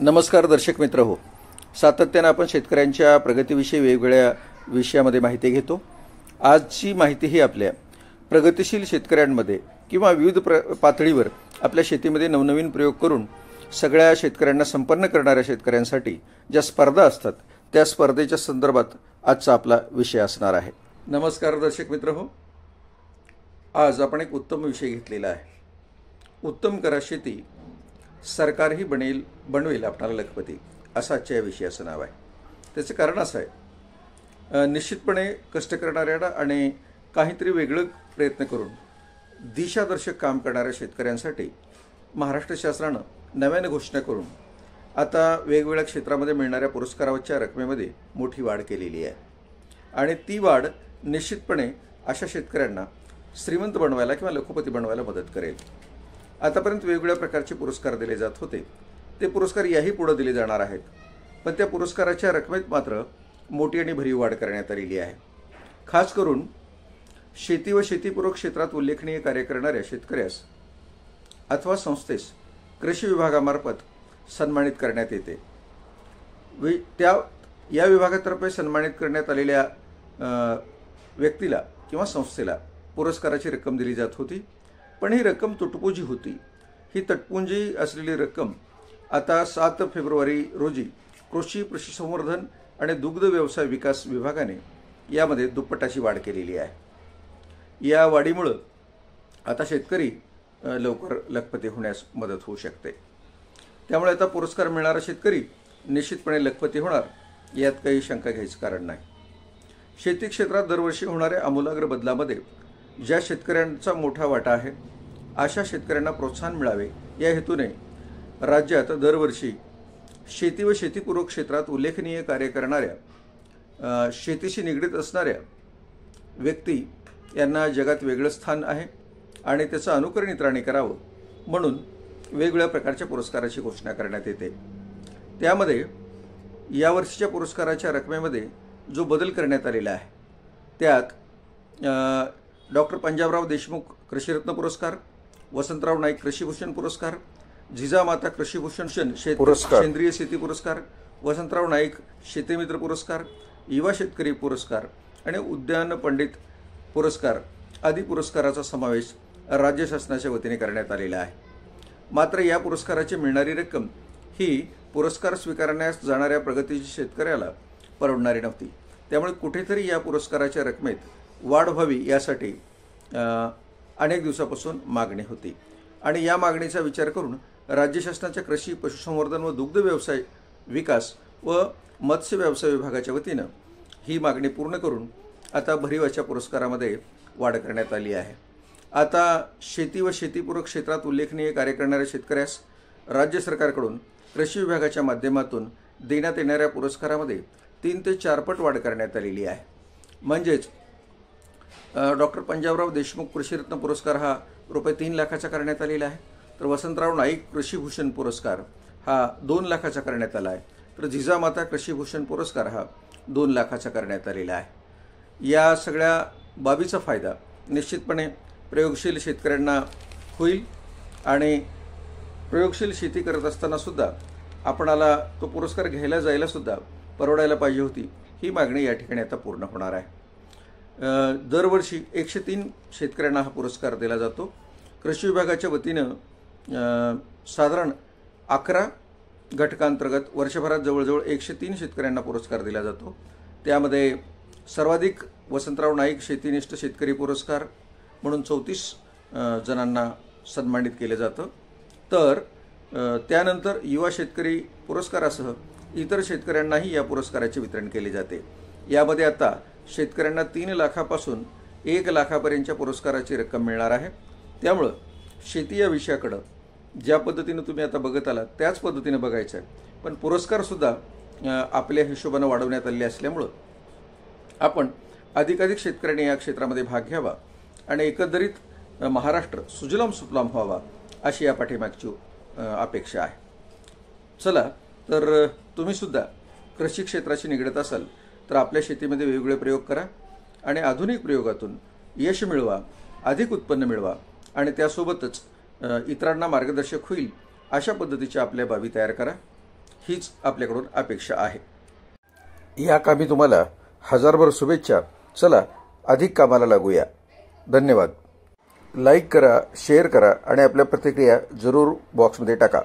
नमस्कार दर्शक मित्र हो सातत्यानं आपण शेतकऱ्यांच्या प्रगतीविषयी वेगवेगळ्या विषयामध्ये माहिती घेतो आजची माहिती ही आपल्या प्रगतीशील शेतकऱ्यांमध्ये किंवा विविध प्र पातळीवर आपल्या शेतीमध्ये नवनवीन प्रयोग करून सगळ्या शेतकऱ्यांना संपन्न करणाऱ्या शेतकऱ्यांसाठी ज्या स्पर्धा असतात त्या स्पर्धेच्या संदर्भात आजचा आपला विषय असणार आहे नमस्कार दर्शक मित्र हो आज आपण एक उत्तम विषय घेतलेला आहे उत्तम करा शेती सरकारही बनेल बनवेल आपणाला लखपती असं आजच्या या विषयाचं नाव आहे त्याचं कारण असं आहे निश्चितपणे कष्ट करणाऱ्याला आणि काहीतरी वेगळं प्रयत्न करून दिशादर्शक काम करणाऱ्या शेतकऱ्यांसाठी महाराष्ट्र शासनानं नव्यानं घोषणा करून आता वेगवेगळ्या क्षेत्रामध्ये मिळणाऱ्या पुरस्काराच्या रकमेमध्ये मोठी वाढ केलेली आहे आणि ती वाढ निश्चितपणे अशा शेतकऱ्यांना श्रीमंत बनवायला किंवा लखोपती बनवायला मदत करेल आतापर्यंत वेगवेगळ्या प्रकारचे पुरस्कार दिले जात होते ते पुरस्कार याही पुढे दिले जाणार आहेत पण त्या पुरस्काराच्या रकमेत मात्र मोठी आणि भरीव वाढ करण्यात आलेली आहे खास करून शेती व शेतीपूरक क्षेत्रात उल्लेखनीय कार्य करणाऱ्या शेतकऱ्यास अथवा संस्थेस कृषी विभागामार्फत सन्मानित करण्यात येते वि त्या या विभागातर्फे सन्मानित करण्यात आलेल्या व्यक्तीला किंवा संस्थेला पुरस्काराची रक्कम दिली जात होती पण ही रक्कम तुटपुंजी होती ही तटपुंजी असलेली रक्कम आता सात फेब्रुवारी रोजी कृषी पशुसंवर्धन आणि दुग्ध व्यवसाय विकास विभागाने यामध्ये दुप्पटाची वाढ केलेली आहे या वाढीमुळं आता शेतकरी लवकर लखपती होण्यास मदत होऊ शकते त्यामुळे आता पुरस्कार मिळणारा शेतकरी निश्चितपणे लखपती होणार यात काही शंका घ्यायचं कारण नाही शेती क्षेत्रात दरवर्षी होणाऱ्या आमूलाग्र बदलामध्ये ज्या शेतकऱ्यांचा मोठा वाटा आहे अशा शेतकऱ्यांना प्रोत्साहन मिळावे या हेतूने राज्यात दरवर्षी शेती व शेतीपूरक क्षेत्रात उल्लेखनीय कार्य करणाऱ्या शेतीशी निगडीत असणाऱ्या व्यक्ती यांना जगात वेगळं स्थान आहे आणि त्याचं अनुकरण इतरांनी करावं म्हणून वेगवेगळ्या प्रकारच्या पुरस्काराची घोषणा करण्यात येते त्यामध्ये यावर्षीच्या पुरस्काराच्या रकमेमध्ये जो बदल करण्यात आलेला आहे त्यात डॉक्टर पंजाबराव देशमुख कृषीरत्न पुरस्कार वसंतराव नाईक कृषीभूषण पुरस्कार जिजामाता कृषीभूषण शेत पुरस्कार सेंद्रिय शेती पुरस्कार वसंतराव नाईक शेतीमित्र पुरस्कार युवा शेतकरी पुरस्कार आणि उद्यान पंडित पुरस्कार आदी पुरस्काराचा समावेश राज्य शासनाच्या वतीने करण्यात आलेला आहे मात्र या पुरस्काराची मिळणारी रक्कम ही पुरस्कार स्वीकारण्यास जाणाऱ्या प्रगतीची शेतकऱ्याला परवडणारी नव्हती त्यामुळे कुठेतरी या पुरस्काराच्या रकमेत वाढ व्हावी यासाठी अनेक दिवसापासून मागणी होती आणि या मागणीचा विचार करून राज्य शासनाच्या कृषी पशुसंवर्धन व दुग्ध व्यवसाय विकास व मत्स्य व्यवसाय विभागाच्या वतीनं ही मागणी पूर्ण करून आता अशा पुरस्कारामध्ये वाढ करण्यात आली आहे आता शेती व शेतीपूरक क्षेत्रात उल्लेखनीय कार्य करणाऱ्या शेतकऱ्यास राज्य सरकारकडून कृषी विभागाच्या माध्यमातून देण्यात येणाऱ्या पुरस्कारामध्ये तीन ते चारपट वाढ करण्यात आलेली आहे म्हणजेच डॉक्टर पंजाबराव देशमुख कृषीरत्न पुरस्कार हा रुपये तीन लाखाचा करण्यात आलेला आहे तर वसंतराव नाईक कृषीभूषण पुरस्कार हा दोन लाखाचा करण्यात आला आहे तर जिजामाता कृषीभूषण पुरस्कार हा दोन लाखाचा करण्यात आलेला आहे या सगळ्या बाबीचा फायदा निश्चितपणे प्रयोगशील शेतकऱ्यांना होईल आणि प्रयोगशील शेती करत असतानासुद्धा आपणाला तो पुरस्कार घ्यायला जायलासुद्धा परवडायला पाहिजे होती ही मागणी या ठिकाणी आता पूर्ण होणार आहे दरवर्षी एकशे तीन शेतकऱ्यांना हा पुरस्कार दिला जातो कृषी विभागाच्या वतीनं साधारण अकरा घटकांतर्गत वर्षभरात जवळजवळ एकशे तीन शेतकऱ्यांना पुरस्कार दिला जातो त्यामध्ये सर्वाधिक वसंतराव नाईक शेतीनिष्ठ शेतकरी पुरस्कार म्हणून चौतीस जणांना सन्मानित केलं जातं तर त्यानंतर युवा शेतकरी पुरस्कारासह इतर शेतकऱ्यांनाही या पुरस्काराचे वितरण केले जाते यामध्ये आता शेतकऱ्यांना तीन लाखापासून एक लाखापर्यंतच्या पुरस्काराची रक्कम मिळणार आहे त्यामुळं शेती या विषयाकडं ज्या पद्धतीनं तुम्ही आता बघत आलात त्याच पद्धतीनं बघायचं आहे पण पुरस्कारसुद्धा आपल्या हिशोबानं वाढवण्यात आले असल्यामुळं आपण अधिकाधिक शेतकऱ्यांनी या क्षेत्रामध्ये भाग घ्यावा आणि एकंदरीत महाराष्ट्र सुजलाम सुफलाम व्हावा अशी या पाठीमागची अपेक्षा आहे चला तर तुम्हीसुद्धा कृषी क्षेत्राशी निगडत असाल तर आपल्या शेतीमध्ये वेगवेगळे प्रयोग करा आणि आधुनिक प्रयोगातून यश मिळवा अधिक उत्पन्न मिळवा आणि त्यासोबतच इतरांना मार्गदर्शक होईल अशा पद्धतीच्या आपल्या बाबी तयार करा हीच आपल्याकडून अपेक्षा आहे या कामी तुम्हाला हजारभर शुभेच्छा चला अधिक कामाला लागूया धन्यवाद लाईक करा शेअर करा आणि आपल्या प्रतिक्रिया जरूर बॉक्समध्ये टाका